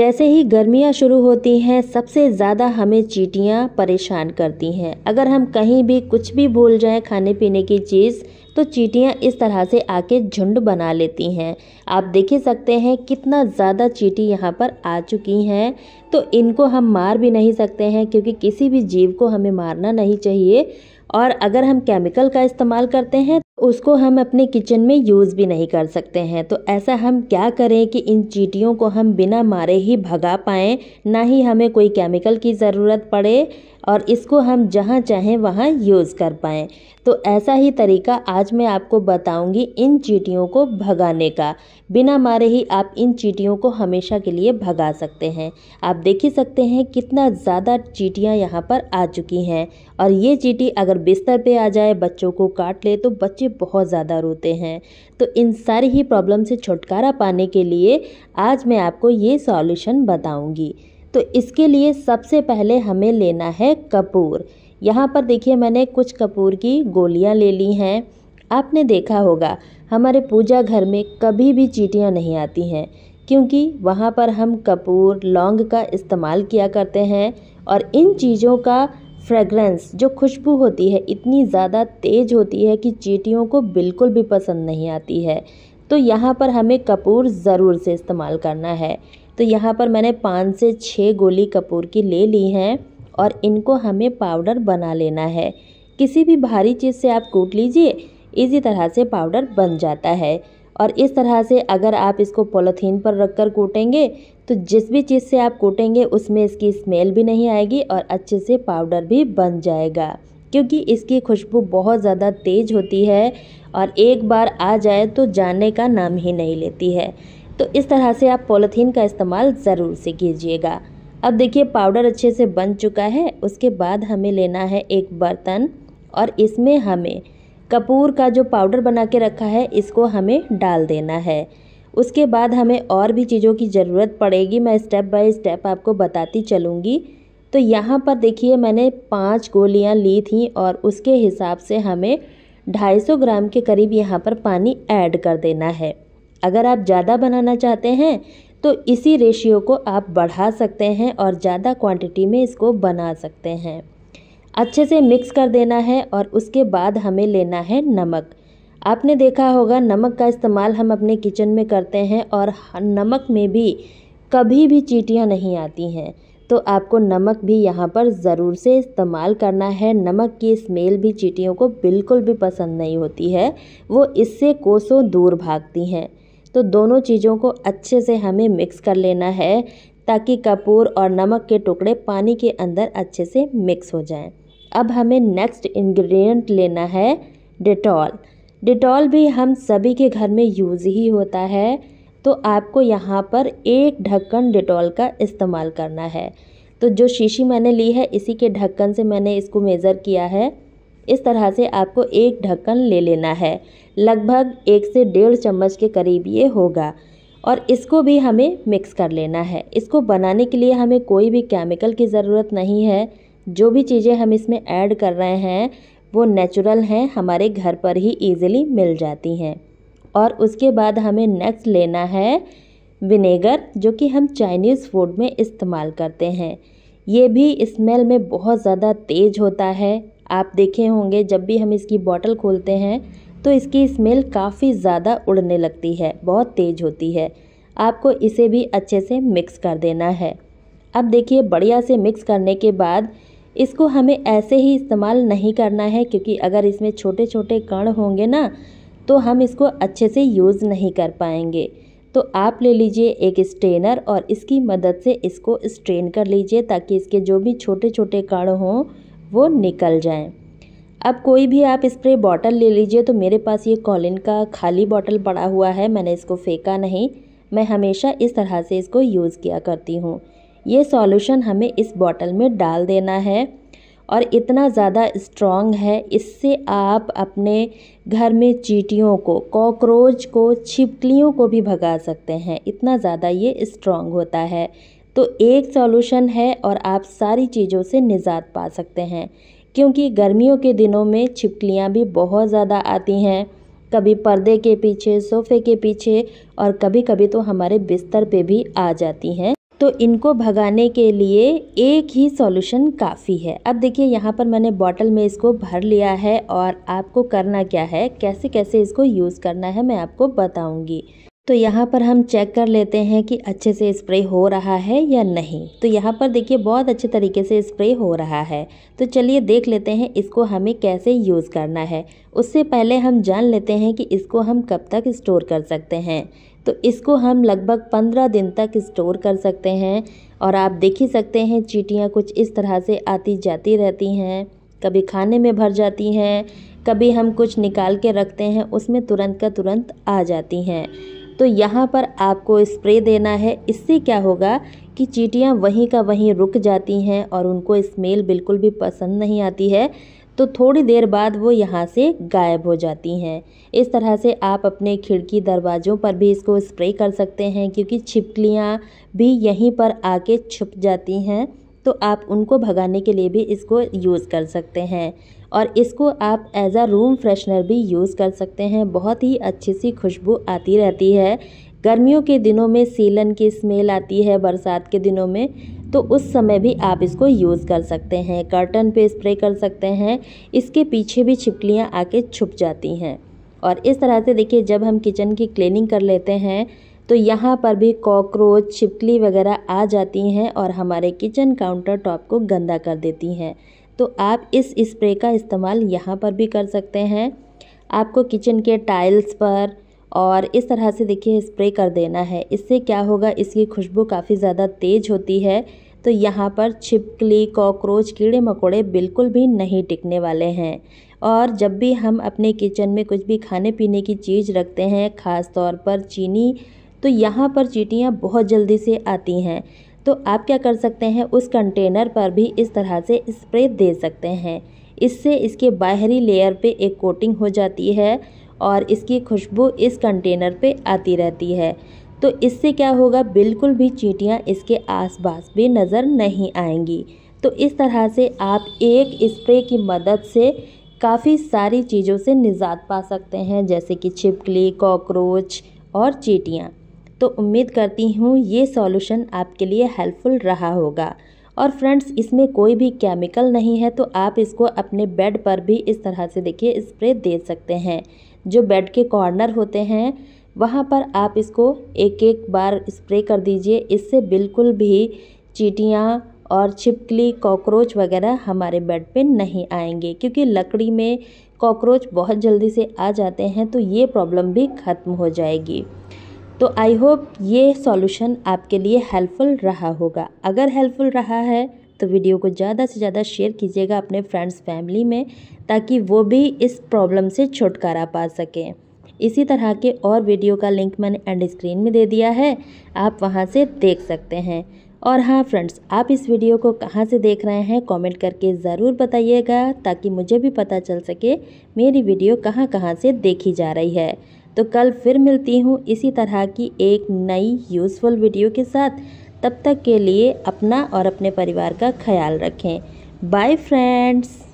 जैसे ही गर्मियाँ शुरू होती हैं सबसे ज़्यादा हमें चीटियाँ परेशान करती हैं अगर हम कहीं भी कुछ भी भूल जाएं खाने पीने की चीज़ तो चीटियाँ इस तरह से आके झुंड बना लेती हैं आप देख ही सकते हैं कितना ज़्यादा चीटी यहाँ पर आ चुकी हैं तो इनको हम मार भी नहीं सकते हैं क्योंकि किसी भी जीव को हमें मारना नहीं चाहिए और अगर हम केमिकल का इस्तेमाल करते हैं उसको हम अपने किचन में यूज़ भी नहीं कर सकते हैं तो ऐसा हम क्या करें कि इन चीटियों को हम बिना मारे ही भगा पाएँ ना ही हमें कोई केमिकल की ज़रूरत पड़े और इसको हम जहाँ चाहें वहाँ यूज़ कर पाएँ तो ऐसा ही तरीका आज मैं आपको बताऊंगी इन चीटियों को भगाने का बिना मारे ही आप इन चीटियों को हमेशा के लिए भगा सकते हैं आप देख ही सकते हैं कितना ज़्यादा चीटियाँ यहाँ पर आ चुकी हैं और ये चीटी अगर बिस्तर पे आ जाए बच्चों को काट ले तो बच्चे बहुत ज़्यादा रोते हैं तो इन सारी ही प्रॉब्लम से छुटकारा पाने के लिए आज मैं आपको ये सॉल्यूशन बताऊँगी तो इसके लिए सबसे पहले हमें लेना है कपूर यहाँ पर देखिए मैंने कुछ कपूर की गोलियाँ ले ली हैं आपने देखा होगा हमारे पूजा घर में कभी भी चीटियाँ नहीं आती हैं क्योंकि वहाँ पर हम कपूर लौंग का इस्तेमाल किया करते हैं और इन चीज़ों का फ्रेगरेंस जो खुशबू होती है इतनी ज़्यादा तेज होती है कि चीटियों को बिल्कुल भी पसंद नहीं आती है तो यहाँ पर हमें कपूर ज़रूर से इस्तेमाल करना है तो यहाँ पर मैंने पाँच से छः गोली कपूर की ले ली हैं और इनको हमें पाउडर बना लेना है किसी भी भारी चीज़ से आप कूट लीजिए इसी तरह से पाउडर बन जाता है और इस तरह से अगर आप इसको पॉलीथीन पर रख कर कूटेंगे तो जिस भी चीज़ से आप कूटेंगे उसमें इसकी स्मेल भी नहीं आएगी और अच्छे से पाउडर भी बन जाएगा क्योंकि इसकी खुशबू बहुत ज़्यादा तेज़ होती है और एक बार आ जाए तो जाने का नाम ही नहीं लेती है तो इस तरह से आप पॉलीथीन का इस्तेमाल ज़रूर से कीजिएगा अब देखिए पाउडर अच्छे से बन चुका है उसके बाद हमें लेना है एक बर्तन और इसमें हमें कपूर का जो पाउडर बना के रखा है इसको हमें डाल देना है उसके बाद हमें और भी चीज़ों की ज़रूरत पड़ेगी मैं स्टेप बाय स्टेप आपको बताती चलूँगी तो यहाँ पर देखिए मैंने पाँच गोलियाँ ली थी और उसके हिसाब से हमें 250 ग्राम के करीब यहाँ पर पानी ऐड कर देना है अगर आप ज़्यादा बनाना चाहते हैं तो इसी रेशियो को आप बढ़ा सकते हैं और ज़्यादा क्वांटिटी में इसको बना सकते हैं अच्छे से मिक्स कर देना है और उसके बाद हमें लेना है नमक आपने देखा होगा नमक का इस्तेमाल हम अपने किचन में करते हैं और नमक में भी कभी भी चीटियाँ नहीं आती हैं तो आपको नमक भी यहाँ पर ज़रूर से इस्तेमाल करना है नमक की स्मेल भी चीटियों को बिल्कुल भी पसंद नहीं होती है वो इससे कोसों दूर भागती हैं तो दोनों चीज़ों को अच्छे से हमें मिक्स कर लेना है ताकि कपूर और नमक के टुकड़े पानी के अंदर अच्छे से मिक्स हो जाएं। अब हमें नेक्स्ट इंग्रेडिएंट लेना है डिटॉल डिटॉल भी हम सभी के घर में यूज़ ही होता है तो आपको यहाँ पर एक ढक्कन डिटॉल का इस्तेमाल करना है तो जो शीशी मैंने ली है इसी के ढक्कन से मैंने इसको मेज़र किया है इस तरह से आपको एक ढक्कन ले लेना है लगभग एक से डेढ़ चम्मच के करीब ये होगा और इसको भी हमें मिक्स कर लेना है इसको बनाने के लिए हमें कोई भी केमिकल की ज़रूरत नहीं है जो भी चीज़ें हम इसमें ऐड कर रहे हैं वो नेचुरल हैं हमारे घर पर ही ईज़िली मिल जाती हैं और उसके बाद हमें नेक्स्ट लेना है विनेगर जो कि हम चाइनीज़ फूड में इस्तेमाल करते हैं ये भी स्मेल में बहुत ज़्यादा तेज़ होता है आप देखे होंगे जब भी हम इसकी बॉटल खोलते हैं तो इसकी स्मेल काफ़ी ज़्यादा उड़ने लगती है बहुत तेज़ होती है आपको इसे भी अच्छे से मिक्स कर देना है अब देखिए बढ़िया से मिक्स करने के बाद इसको हमें ऐसे ही इस्तेमाल नहीं करना है क्योंकि अगर इसमें छोटे छोटे कण होंगे ना तो हम इसको अच्छे से यूज़ नहीं कर पाएंगे तो आप ले लीजिए एक स्ट्रेनर और इसकी मदद से इसको स्ट्रेन कर लीजिए ताकि इसके जो भी छोटे छोटे कण हों वो निकल जाएं अब कोई भी आप स्प्रे बॉटल ले लीजिए तो मेरे पास ये कॉलिन का खाली बॉटल पड़ा हुआ है मैंने इसको फेंका नहीं मैं हमेशा इस तरह से इसको यूज़ किया करती हूँ ये सॉल्यूशन हमें इस बॉटल में डाल देना है और इतना ज़्यादा स्ट्रॉन्ग है इससे आप अपने घर में चीटियों को कॉकरोच को छिपकलियों को भी भगा सकते हैं इतना ज़्यादा ये स्ट्रॉन्ग होता है तो एक सॉल्यूशन है और आप सारी चीज़ों से निजात पा सकते हैं क्योंकि गर्मियों के दिनों में छिपकलियाँ भी बहुत ज़्यादा आती हैं कभी पर्दे के पीछे सोफे के पीछे और कभी कभी तो हमारे बिस्तर पे भी आ जाती हैं तो इनको भगाने के लिए एक ही सॉल्यूशन काफ़ी है अब देखिए यहाँ पर मैंने बॉटल में इसको भर लिया है और आपको करना क्या है कैसे कैसे इसको यूज़ करना है मैं आपको बताऊँगी तो यहाँ पर हम चेक कर लेते हैं कि अच्छे से स्प्रे हो रहा है या नहीं तो यहाँ पर देखिए बहुत अच्छे तरीके से स्प्रे हो रहा है तो चलिए देख लेते हैं इसको हमें कैसे यूज़ करना है उससे पहले हम जान लेते हैं कि इसको हम कब तक स्टोर कर सकते हैं तो इसको हम लगभग पंद्रह दिन तक स्टोर कर सकते हैं और आप देख ही सकते हैं चीटियाँ कुछ इस तरह से आती जाती रहती हैं कभी खाने में भर जाती हैं कभी हम कुछ निकाल के रखते हैं उसमें तुरंत का तुरंत आ जाती हैं तो यहाँ पर आपको स्प्रे देना है इससे क्या होगा कि चीटियाँ वहीं का वहीं रुक जाती हैं और उनको स्मेल बिल्कुल भी पसंद नहीं आती है तो थोड़ी देर बाद वो यहाँ से गायब हो जाती हैं इस तरह से आप अपने खिड़की दरवाज़ों पर भी इसको स्प्रे कर सकते हैं क्योंकि छिपकलियाँ भी यहीं पर आके छुप जाती हैं तो आप उनको भगाने के लिए भी इसको यूज़ कर सकते हैं और इसको आप एज आ रूम फ्रेशनर भी यूज़ कर सकते हैं बहुत ही अच्छी सी खुशबू आती रहती है गर्मियों के दिनों में सीलन की स्मेल आती है बरसात के दिनों में तो उस समय भी आप इसको यूज़ कर सकते हैं कर्टन पे स्प्रे कर सकते हैं इसके पीछे भी छिपकलियाँ आके छुप जाती हैं और इस तरह से देखिए जब हम किचन की क्लीनिंग कर लेते हैं तो यहाँ पर भी कॉकरोच छिपकली वगैरह आ जाती हैं और हमारे किचन काउंटर टॉप को गंदा कर देती हैं तो आप इस स्प्रे का इस्तेमाल यहाँ पर भी कर सकते हैं आपको किचन के टाइल्स पर और इस तरह से देखिए स्प्रे कर देना है इससे क्या होगा इसकी खुशबू काफ़ी ज़्यादा तेज़ होती है तो यहाँ पर छिपकली कॉकरोच कीड़े मकोड़े बिल्कुल भी नहीं टिकने वाले हैं और जब भी हम अपने किचन में कुछ भी खाने पीने की चीज़ रखते हैं ख़ास तौर पर चीनी तो यहाँ पर चीटियाँ बहुत जल्दी से आती हैं तो आप क्या कर सकते हैं उस कंटेनर पर भी इस तरह से स्प्रे दे सकते हैं इससे इसके बाहरी लेयर पे एक कोटिंग हो जाती है और इसकी खुशबू इस कंटेनर पे आती रहती है तो इससे क्या होगा बिल्कुल भी चीटियाँ इसके आसपास भी नज़र नहीं आएंगी तो इस तरह से आप एक स्प्रे की मदद से काफ़ी सारी चीज़ों से निजात पा सकते हैं जैसे कि छिपकली कॉकरोच और चीटियाँ तो उम्मीद करती हूँ ये सॉल्यूशन आपके लिए हेल्पफुल रहा होगा और फ्रेंड्स इसमें कोई भी केमिकल नहीं है तो आप इसको अपने बेड पर भी इस तरह से देखिए स्प्रे दे सकते हैं जो बेड के कॉर्नर होते हैं वहाँ पर आप इसको एक एक बार स्प्रे कर दीजिए इससे बिल्कुल भी चीटियाँ और छिपकली कॉकरोच वगैरह हमारे बेड पे नहीं आएंगे क्योंकि लकड़ी में कॉकरोच बहुत जल्दी से आ जाते हैं तो ये प्रॉब्लम भी ख़त्म हो जाएगी तो आई होप ये सॉल्यूशन आपके लिए हेल्पफुल रहा होगा अगर हेल्पफुल रहा है तो वीडियो को ज़्यादा से ज़्यादा शेयर कीजिएगा अपने फ्रेंड्स फैमिली में ताकि वो भी इस प्रॉब्लम से छुटकारा पा सकें इसी तरह के और वीडियो का लिंक मैंने एंड स्क्रीन में दे दिया है आप वहाँ से देख सकते हैं और हाँ फ्रेंड्स आप इस वीडियो को कहाँ से देख रहे हैं कमेंट करके ज़रूर बताइएगा ताकि मुझे भी पता चल सके मेरी वीडियो कहाँ कहाँ से देखी जा रही है तो कल फिर मिलती हूँ इसी तरह की एक नई यूज़फुल वीडियो के साथ तब तक के लिए अपना और अपने परिवार का ख्याल रखें बाय फ्रेंड्स